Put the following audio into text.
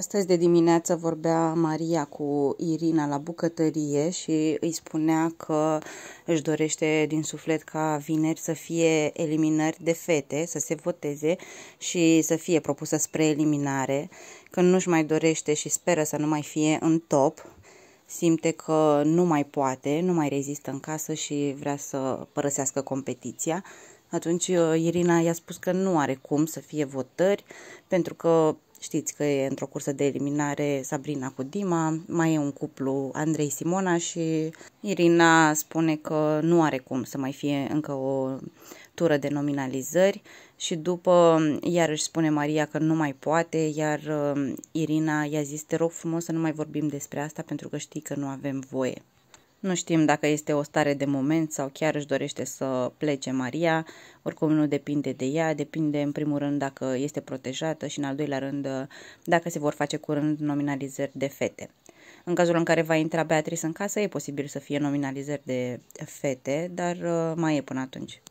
Astăzi de dimineață vorbea Maria cu Irina la bucătărie și îi spunea că își dorește din suflet ca vineri să fie eliminări de fete, să se voteze și să fie propusă spre eliminare, că nu-și mai dorește și speră să nu mai fie în top, simte că nu mai poate, nu mai rezistă în casă și vrea să părăsească competiția. Atunci uh, Irina i-a spus că nu are cum să fie votări, pentru că Știți că e într-o cursă de eliminare Sabrina cu Dima, mai e un cuplu Andrei Simona și Irina spune că nu are cum să mai fie încă o tură de nominalizări și după iarăși spune Maria că nu mai poate, iar um, Irina i-a zis te rog frumos să nu mai vorbim despre asta pentru că știi că nu avem voie. Nu știm dacă este o stare de moment sau chiar își dorește să plece Maria, oricum nu depinde de ea, depinde în primul rând dacă este protejată și în al doilea rând dacă se vor face curând nominalizări de fete. În cazul în care va intra Beatrice în casă, e posibil să fie nominalizări de fete, dar uh, mai e până atunci.